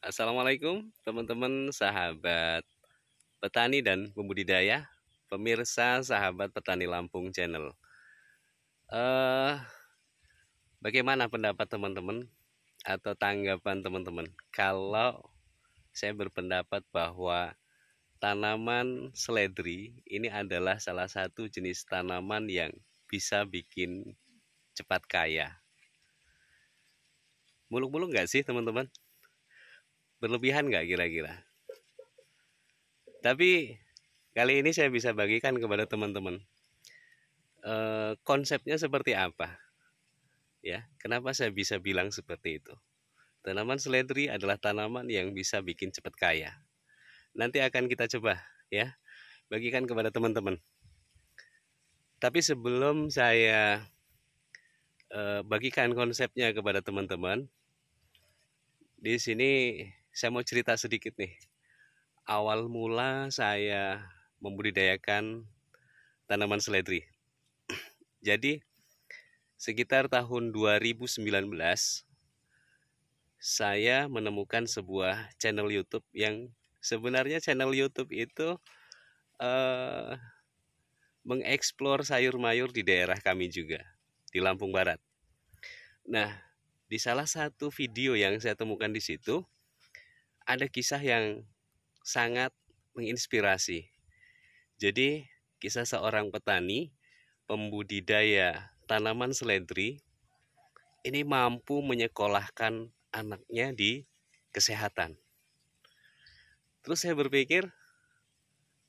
Assalamualaikum teman-teman sahabat petani dan pembudidaya, pemirsa sahabat petani Lampung channel. Uh, bagaimana pendapat teman-teman atau tanggapan teman-teman kalau saya berpendapat bahwa tanaman seledri ini adalah salah satu jenis tanaman yang bisa bikin cepat kaya. Muluk-muluk nggak sih teman-teman? Berlebihan nggak kira-kira? Tapi kali ini saya bisa bagikan kepada teman-teman e, konsepnya seperti apa. Ya, kenapa saya bisa bilang seperti itu? Tanaman seledri adalah tanaman yang bisa bikin cepat kaya. Nanti akan kita coba ya bagikan kepada teman-teman. Tapi sebelum saya e, bagikan konsepnya kepada teman-teman, di sini saya mau cerita sedikit nih. Awal mula saya membudidayakan tanaman seledri. Jadi sekitar tahun 2019 saya menemukan sebuah channel YouTube yang sebenarnya channel YouTube itu eh, mengeksplor sayur mayur di daerah kami juga di Lampung Barat. Nah, di salah satu video yang saya temukan di situ, ada kisah yang sangat menginspirasi. Jadi, kisah seorang petani pembudidaya tanaman seledri ini mampu menyekolahkan anaknya di kesehatan. Terus saya berpikir,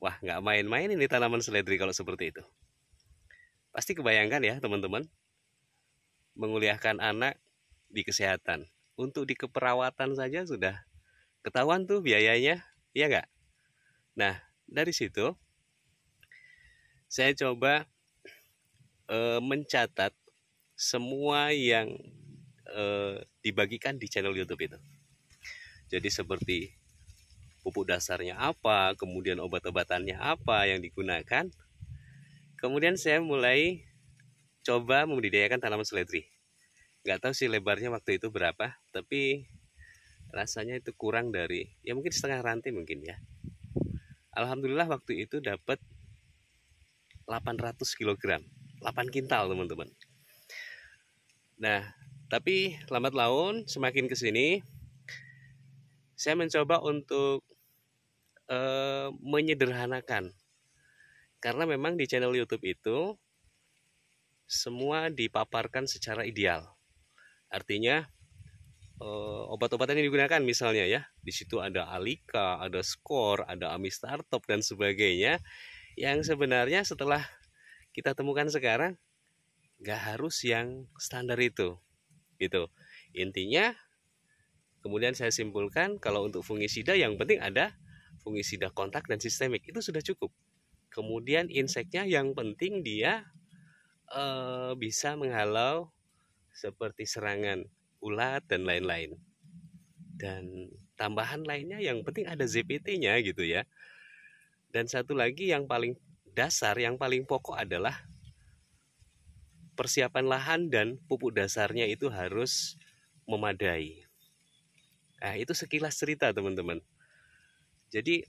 wah nggak main-main ini tanaman seledri kalau seperti itu. Pasti kebayangkan ya teman-teman, menguliahkan anak di kesehatan. Untuk di keperawatan saja sudah Ketahuan tuh biayanya, iya nggak? Nah, dari situ saya coba e, mencatat semua yang e, dibagikan di channel YouTube itu. Jadi seperti pupuk dasarnya apa, kemudian obat-obatannya apa yang digunakan. Kemudian saya mulai coba membudidayakan tanaman seledri. Gak tahu sih lebarnya waktu itu berapa, tapi rasanya itu kurang dari ya mungkin setengah rantai mungkin ya Alhamdulillah waktu itu dapat 800 kg 8 kintal teman-teman nah tapi lambat laun semakin ke sini saya mencoba untuk e, menyederhanakan karena memang di channel YouTube itu semua dipaparkan secara ideal. Artinya uh, obat-obatan yang digunakan misalnya ya. Di situ ada Alika, ada Skor, ada Amistartop dan sebagainya yang sebenarnya setelah kita temukan sekarang nggak harus yang standar itu. Gitu. Intinya kemudian saya simpulkan kalau untuk fungisida yang penting ada fungisida kontak dan sistemik itu sudah cukup. Kemudian inseknya yang penting dia uh, bisa menghalau seperti serangan ulat dan lain-lain. Dan tambahan lainnya yang penting ada ZPT-nya gitu ya. Dan satu lagi yang paling dasar, yang paling pokok adalah persiapan lahan dan pupuk dasarnya itu harus memadai. Nah, itu sekilas cerita teman-teman. Jadi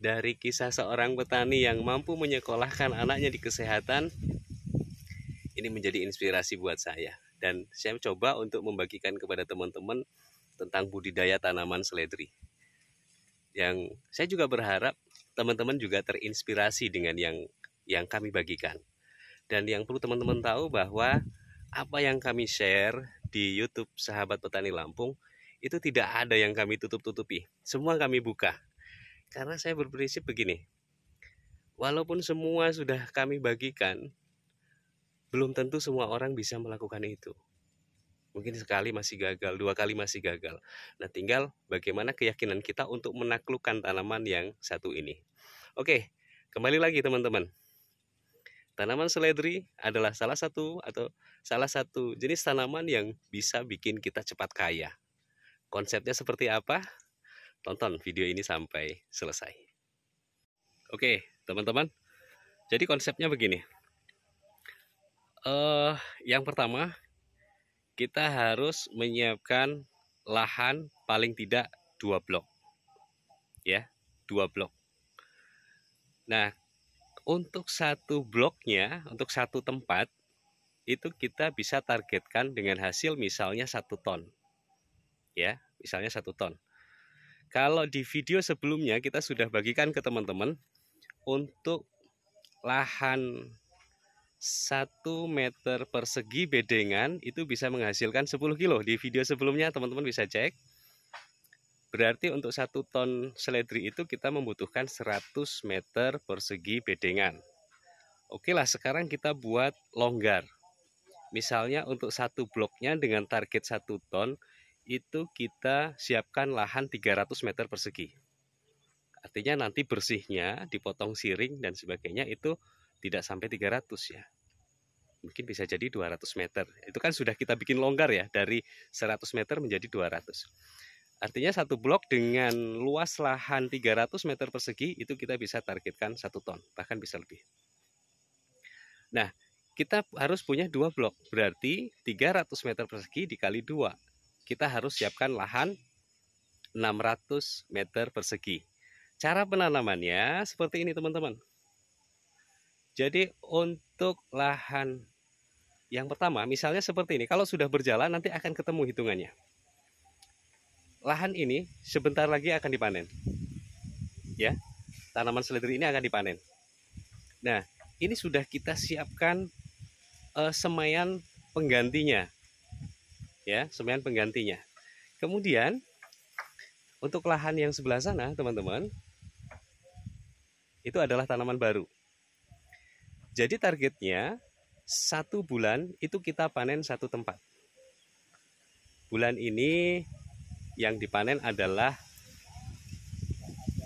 dari kisah seorang petani yang mampu menyekolahkan anaknya di kesehatan ini menjadi inspirasi buat saya dan saya coba untuk membagikan kepada teman-teman tentang budidaya tanaman seledri. Yang saya juga berharap teman-teman juga terinspirasi dengan yang yang kami bagikan. Dan yang perlu teman-teman tahu bahwa apa yang kami share di YouTube Sahabat Petani Lampung itu tidak ada yang kami tutup-tutupi. Semua kami buka. Karena saya berprinsip begini. Walaupun semua sudah kami bagikan, belum tentu semua orang bisa melakukan itu. Mungkin sekali masih gagal, dua kali masih gagal. Nah, tinggal bagaimana keyakinan kita untuk menaklukkan tanaman yang satu ini. Oke, kembali lagi teman-teman. Tanaman seledri adalah salah satu atau salah satu jenis tanaman yang bisa bikin kita cepat kaya. Konsepnya seperti apa? Tonton video ini sampai selesai. Oke, teman-teman. Jadi konsepnya begini uh, yang pertama kita harus menyiapkan lahan paling tidak dua blok ya dua blok nah untuk satu bloknya untuk satu tempat itu kita bisa targetkan dengan hasil misalnya satu ton ya misalnya satu ton kalau di video sebelumnya kita sudah bagikan ke teman-teman untuk lahan 1 meter persegi bedengan itu bisa menghasilkan 10 kilo. Di video sebelumnya teman-teman bisa cek. Berarti untuk satu ton seledri itu kita membutuhkan 100 meter persegi bedengan. Oke lah sekarang kita buat longgar. Misalnya untuk satu bloknya dengan target satu ton itu kita siapkan lahan 300 meter persegi. Artinya nanti bersihnya dipotong siring dan sebagainya itu tidak sampai 300 ya mungkin bisa jadi 200 meter itu kan sudah kita bikin longgar ya dari 100 meter menjadi 200 artinya satu blok dengan luas lahan 300 meter persegi itu kita bisa targetkan satu ton bahkan bisa lebih nah kita harus punya dua blok berarti 300 meter persegi dikali dua kita harus siapkan lahan 600 meter persegi cara penanamannya seperti ini teman-teman jadi untuk lahan yang pertama, misalnya seperti ini, kalau sudah berjalan nanti akan ketemu hitungannya. Lahan ini sebentar lagi akan dipanen. Ya. Tanaman seledri ini akan dipanen. Nah, ini sudah kita siapkan uh, eh, semaian penggantinya. Ya, semaian penggantinya. Kemudian untuk lahan yang sebelah sana, teman-teman, itu adalah tanaman baru. Jadi targetnya satu bulan itu kita panen satu tempat. Bulan ini yang dipanen adalah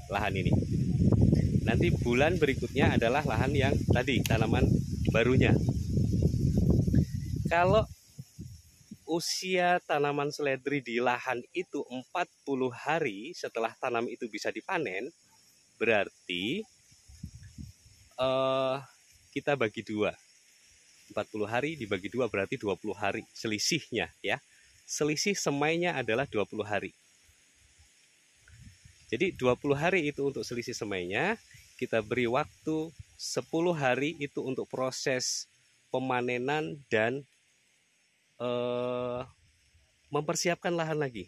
lahan ini. Nanti bulan berikutnya adalah lahan yang tadi tanaman barunya. Kalau usia tanaman seledri di lahan itu 40 hari setelah tanam itu bisa dipanen, berarti uh, kita bagi dua. 40 hari dibagi dua berarti 20 hari selisihnya ya. Selisih semainya adalah 20 hari. Jadi 20 hari itu untuk selisih semainya, kita beri waktu 10 hari itu untuk proses pemanenan dan eh, mempersiapkan lahan lagi.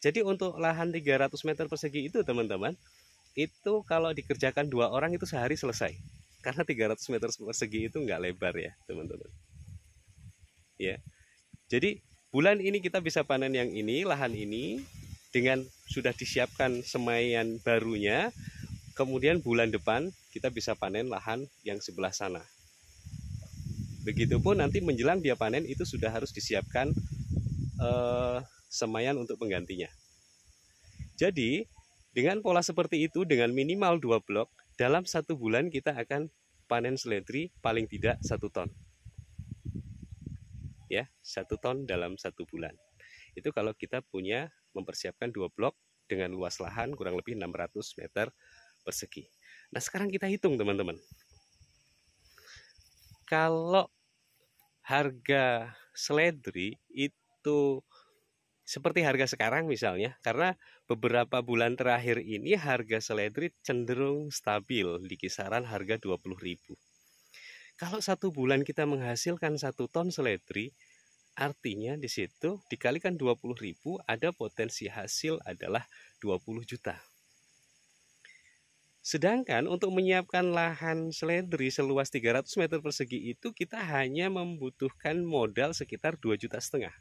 Jadi untuk lahan 300 meter persegi itu teman-teman, itu kalau dikerjakan dua orang itu sehari selesai karena 300 meter persegi itu nggak lebar ya teman-teman ya jadi bulan ini kita bisa panen yang ini lahan ini dengan sudah disiapkan semaian barunya kemudian bulan depan kita bisa panen lahan yang sebelah sana begitupun nanti menjelang dia panen itu sudah harus disiapkan eh, semaian untuk penggantinya jadi dengan pola seperti itu dengan minimal dua blok dalam satu bulan kita akan panen seledri paling tidak satu ton ya satu ton dalam satu bulan itu kalau kita punya mempersiapkan dua blok dengan luas lahan kurang lebih 600 meter persegi nah sekarang kita hitung teman-teman kalau harga seledri itu seperti harga sekarang misalnya karena beberapa bulan terakhir ini harga seledri cenderung stabil di kisaran harga 20.000. Kalau satu bulan kita menghasilkan satu ton seledri, artinya di situ dikalikan 20.000 ada potensi hasil adalah 20 juta. Sedangkan untuk menyiapkan lahan seledri seluas 300 meter persegi itu kita hanya membutuhkan modal sekitar 2 juta setengah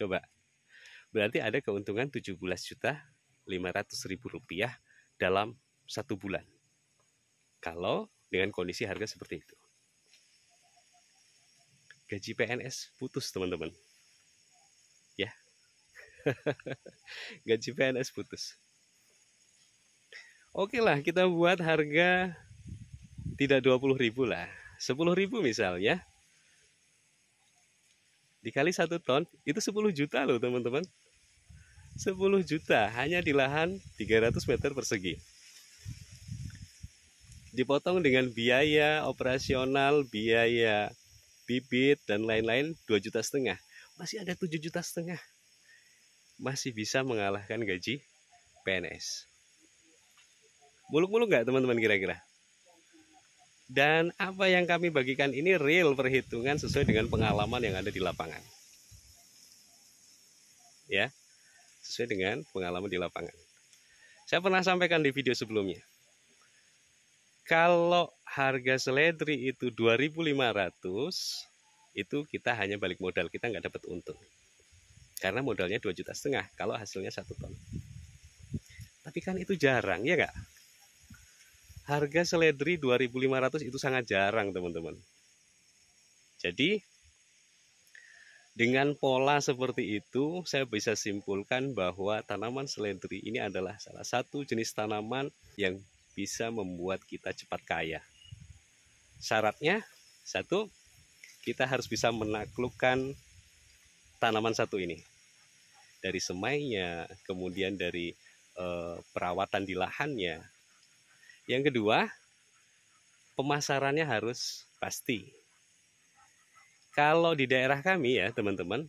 Coba. Berarti ada keuntungan 17 juta 500 ribu rupiah dalam satu bulan. Kalau dengan kondisi harga seperti itu. Gaji PNS putus teman-teman. Ya. Gaji PNS putus. Oke lah kita buat harga tidak 20 ribu lah. 10 ribu misalnya dikali satu ton itu 10 juta loh teman-teman 10 juta hanya di lahan 300 meter persegi dipotong dengan biaya operasional biaya bibit dan lain-lain 2 juta setengah masih ada 7 juta setengah masih bisa mengalahkan gaji PNS muluk-muluk nggak teman-teman kira-kira dan apa yang kami bagikan ini real perhitungan sesuai dengan pengalaman yang ada di lapangan. Ya, sesuai dengan pengalaman di lapangan. Saya pernah sampaikan di video sebelumnya. Kalau harga seledri itu 2.500, itu kita hanya balik modal, kita nggak dapat untung. Karena modalnya 2 juta setengah kalau hasilnya satu ton. Tapi kan itu jarang, ya nggak? harga seledri 2500 itu sangat jarang teman-teman jadi dengan pola seperti itu saya bisa simpulkan bahwa tanaman seledri ini adalah salah satu jenis tanaman yang bisa membuat kita cepat kaya syaratnya satu kita harus bisa menaklukkan tanaman satu ini dari semainya kemudian dari e, perawatan di lahannya yang kedua, pemasarannya harus pasti. Kalau di daerah kami ya teman-teman,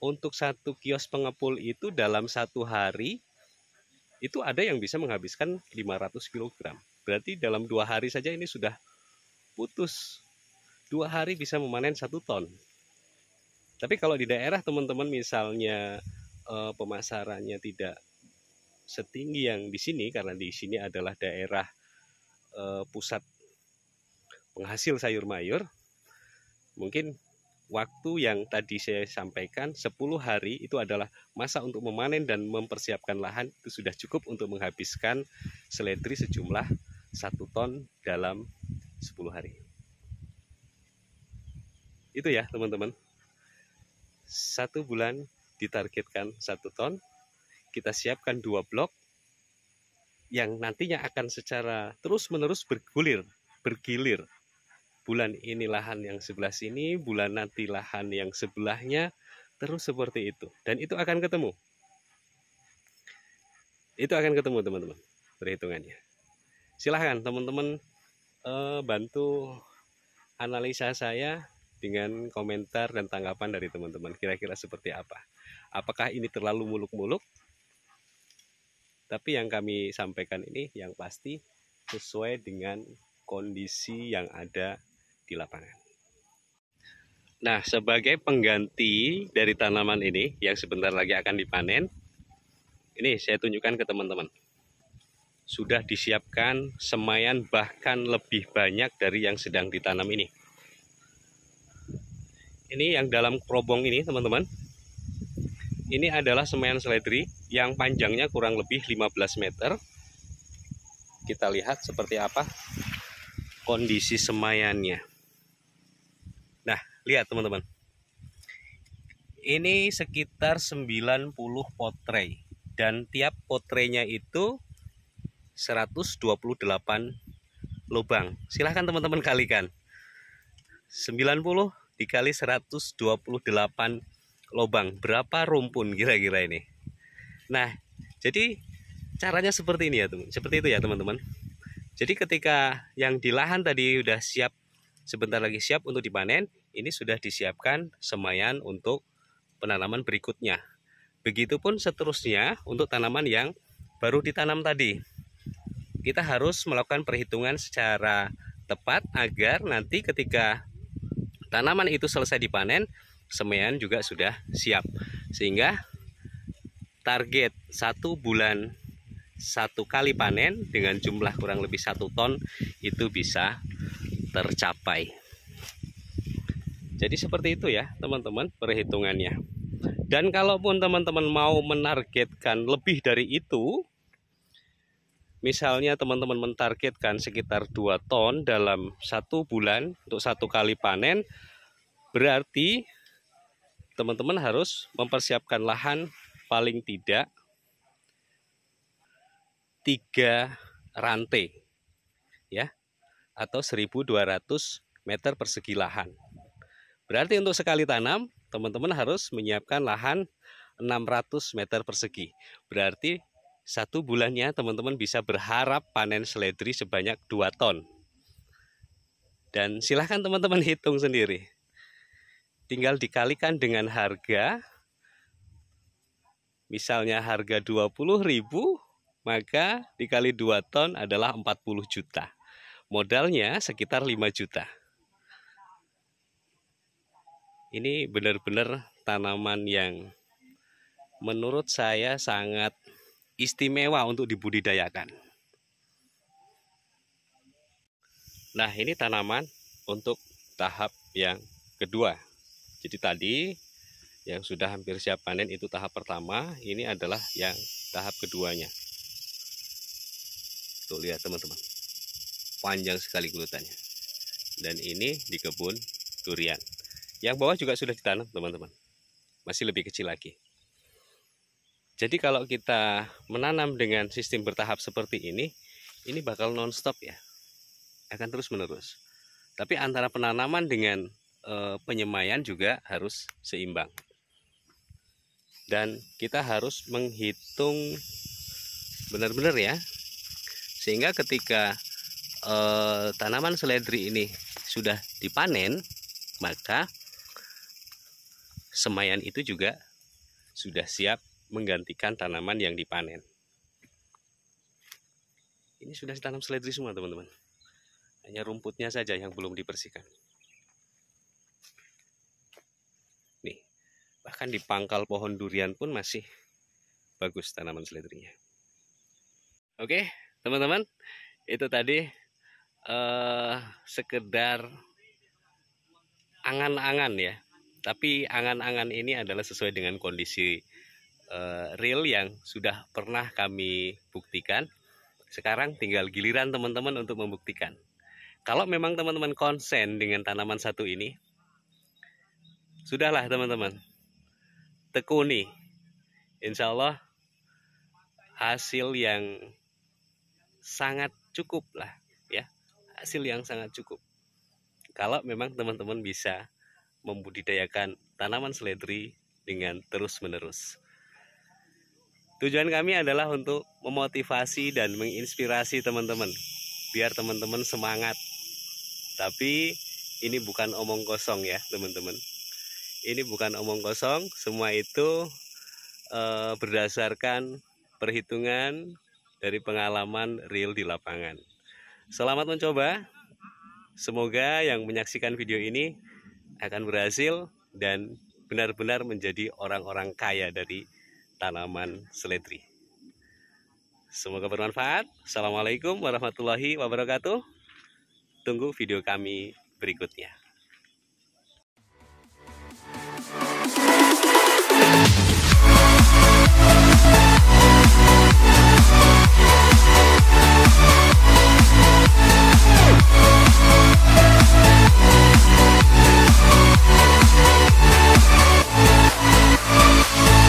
untuk satu kios pengepul itu dalam satu hari itu ada yang bisa menghabiskan 500 kg. Berarti dalam dua hari saja ini sudah putus. Dua hari bisa memanen satu ton. Tapi kalau di daerah teman-teman misalnya eh, pemasarannya tidak setinggi yang di sini karena di sini adalah daerah e, pusat penghasil sayur mayur mungkin waktu yang tadi saya sampaikan 10 hari itu adalah masa untuk memanen dan mempersiapkan lahan itu sudah cukup untuk menghabiskan seledri sejumlah 1 ton dalam 10 hari. Itu ya teman-teman. Satu bulan ditargetkan satu ton kita siapkan dua blok yang nantinya akan secara terus-menerus bergulir, bergilir. Bulan ini lahan yang sebelah sini, bulan nanti lahan yang sebelahnya, terus seperti itu. Dan itu akan ketemu. Itu akan ketemu teman-teman perhitungannya. Silahkan teman-teman eh, bantu analisa saya dengan komentar dan tanggapan dari teman-teman. Kira-kira seperti apa? Apakah ini terlalu muluk-muluk tapi yang kami sampaikan ini yang pasti sesuai dengan kondisi yang ada di lapangan. Nah, sebagai pengganti dari tanaman ini yang sebentar lagi akan dipanen, ini saya tunjukkan ke teman-teman. Sudah disiapkan semayan bahkan lebih banyak dari yang sedang ditanam ini. Ini yang dalam kerobong ini, teman-teman. Ini adalah semayan seledri yang panjangnya kurang lebih 15 meter. Kita lihat seperti apa kondisi semayannya. Nah, lihat teman-teman. Ini sekitar 90 potray dan tiap potraynya itu 128 lubang. Silahkan teman-teman kalikan. 90 dikali 128 lubang. Berapa rumpun kira-kira ini? Nah, jadi caranya seperti ini ya, teman. Seperti itu ya, teman-teman. Jadi ketika yang di lahan tadi sudah siap sebentar lagi siap untuk dipanen, ini sudah disiapkan semaian untuk penanaman berikutnya. Begitupun seterusnya untuk tanaman yang baru ditanam tadi. Kita harus melakukan perhitungan secara tepat agar nanti ketika tanaman itu selesai dipanen, semaian juga sudah siap. Sehingga target satu bulan satu kali panen dengan jumlah kurang lebih satu ton itu bisa tercapai. Jadi seperti itu ya teman-teman perhitungannya. Dan kalaupun teman-teman mau menargetkan lebih dari itu, misalnya teman-teman mentargetkan sekitar 2 ton dalam satu bulan untuk satu kali panen, berarti teman-teman harus mempersiapkan lahan paling tidak tiga rantai ya atau 1200 meter persegi lahan. Berarti untuk sekali tanam, teman-teman harus menyiapkan lahan 600 meter persegi. Berarti satu bulannya teman-teman bisa berharap panen seledri sebanyak 2 ton. Dan silahkan teman-teman hitung sendiri. Tinggal dikalikan dengan harga misalnya harga 20 ribu, maka dikali 2 ton adalah 40 juta. Modalnya sekitar 5 juta. Ini benar-benar tanaman yang menurut saya sangat istimewa untuk dibudidayakan. Nah, ini tanaman untuk tahap yang kedua. Jadi tadi yang sudah hampir siap panen itu tahap pertama ini adalah yang tahap keduanya tuh lihat teman-teman panjang sekali gulutannya dan ini di kebun durian yang bawah juga sudah ditanam teman-teman masih lebih kecil lagi jadi kalau kita menanam dengan sistem bertahap seperti ini ini bakal non-stop ya akan terus menerus tapi antara penanaman dengan e, eh, penyemaian juga harus seimbang dan kita harus menghitung benar-benar ya sehingga ketika eh, tanaman seledri ini sudah dipanen maka semayan itu juga sudah siap menggantikan tanaman yang dipanen ini sudah ditanam seledri semua teman-teman hanya rumputnya saja yang belum dibersihkan bahkan di pangkal pohon durian pun masih bagus tanaman seledrinya oke teman-teman itu tadi eh, sekedar angan-angan ya tapi angan-angan ini adalah sesuai dengan kondisi eh, real yang sudah pernah kami buktikan sekarang tinggal giliran teman-teman untuk membuktikan kalau memang teman-teman konsen dengan tanaman satu ini, sudahlah teman-teman, tekuni insya Allah hasil yang sangat cukup lah ya hasil yang sangat cukup kalau memang teman-teman bisa membudidayakan tanaman seledri dengan terus-menerus. Tujuan kami adalah untuk memotivasi dan menginspirasi teman-teman, biar teman-teman semangat. Tapi ini bukan omong kosong ya, teman-teman ini bukan omong kosong, semua itu e, berdasarkan perhitungan dari pengalaman real di lapangan. Selamat mencoba. Semoga yang menyaksikan video ini akan berhasil dan benar-benar menjadi orang-orang kaya dari tanaman seledri. Semoga bermanfaat. Assalamualaikum warahmatullahi wabarakatuh. Tunggu video kami berikutnya. Música